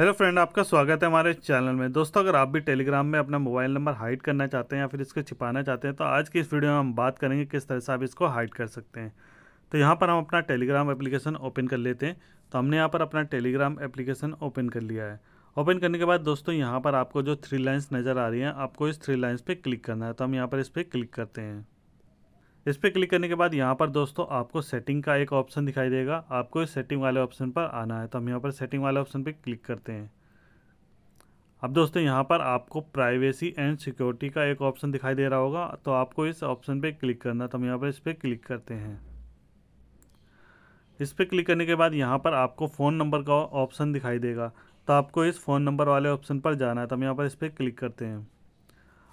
hello friend आपका स्वागत है हमारे चैनल में दोस्तों अगर आप भी टेलीग्राम में अपना मोबाइल नंबर हाइड करना चाहते हैं या फिर इसको छिपाना चाहते हैं तो आज की इस वीडियो में हम बात करेंगे किस तरह से आप इसको हाइड कर सकते हैं तो यहाँ पर हम अपना टेलीग्राम एप्लीकेशन ओपन कर लेते हैं तो हमने यहाँ पर अपना टेलीग्राम एप्लीकेशन ओपन कर लिया है ओपन करने के बाद दोस्तों यहाँ पर आपको जो थ्री लाइन्स नज़र आ रही हैं आपको इस थ्री लाइन्स पर क्लिक करना है तो हम यहाँ पर इस पर क्लिक करते हैं इस पर क्लिक करने के बाद यहाँ पर दोस्तों आपको सेटिंग का एक ऑप्शन दिखाई देगा आपको इस सेटिंग वाले ऑप्शन पर आना है तो हम यहाँ पर सेटिंग वाले ऑप्शन पर क्लिक करते हैं अब दोस्तों यहाँ पर आपको प्राइवेसी एंड सिक्योरिटी का एक ऑप्शन दिखाई दे रहा होगा तो आपको इस ऑप्शन पर क्लिक करना तो हम यहाँ पर इस पर क्लिक करते हैं इस पर क्लिक करने के बाद यहाँ पर आपको फ़ोन नंबर का ऑप्शन दिखाई देगा तो आपको इस फ़ोन नंबर वाले ऑप्शन पर जाना है तो हम यहाँ पर इस पर क्लिक करते हैं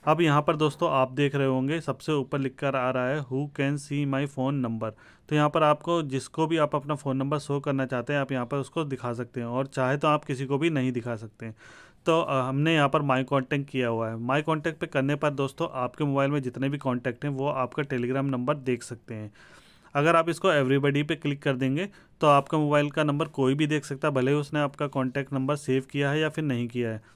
अब यहाँ पर दोस्तों आप देख रहे होंगे सबसे ऊपर लिख कर आ रहा है who can see my phone number तो यहाँ पर आपको जिसको भी आप अपना फ़ोन नंबर शो करना चाहते हैं आप यहाँ पर उसको दिखा सकते हैं और चाहे तो आप किसी को भी नहीं दिखा सकते हैं तो हमने यहाँ पर माई कॉन्टैक्ट किया हुआ है माई कॉन्टैक्ट पर करने पर दोस्तों आपके मोबाइल में जितने भी कॉन्टैक्ट हैं वो आपका टेलीग्राम नंबर देख सकते हैं अगर आप इसको एवरीबडी पे क्लिक कर देंगे तो आपका मोबाइल का नंबर कोई भी देख सकता है भले ही उसने आपका कॉन्टैक्ट नंबर सेव किया है या फिर नहीं किया है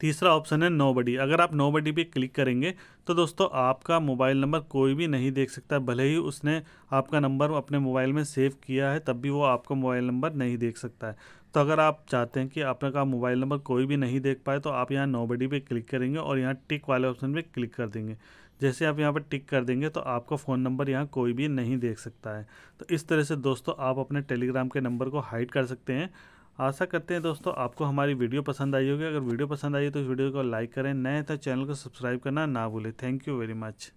तीसरा ऑप्शन है नो बडी अगर आप नो बडी पर क्लिक करेंगे तो दोस्तों आपका मोबाइल नंबर कोई भी नहीं देख सकता भले ही उसने आपका नंबर अपने मोबाइल में सेव किया है तब भी वो आपका मोबाइल नंबर नहीं देख सकता है तो अगर आप चाहते हैं कि आपका मोबाइल नंबर कोई भी नहीं देख पाए तो आप यहाँ नो बडी पर क्लिक करेंगे और यहाँ टिक वाले ऑप्शन पर क्लिक कर देंगे जैसे आप यहाँ पर टिक कर देंगे तो आपका फ़ोन नंबर यहाँ कोई भी नहीं देख सकता है तो इस तरह से दोस्तों आप अपने टेलीग्राम के नंबर को हाइड कर सकते हैं आशा करते हैं दोस्तों आपको हमारी वीडियो पसंद आई होगी अगर वीडियो पसंद आई तो इस वीडियो को लाइक करें नए तो चैनल को सब्सक्राइब करना ना भूलें थैंक यू वेरी मच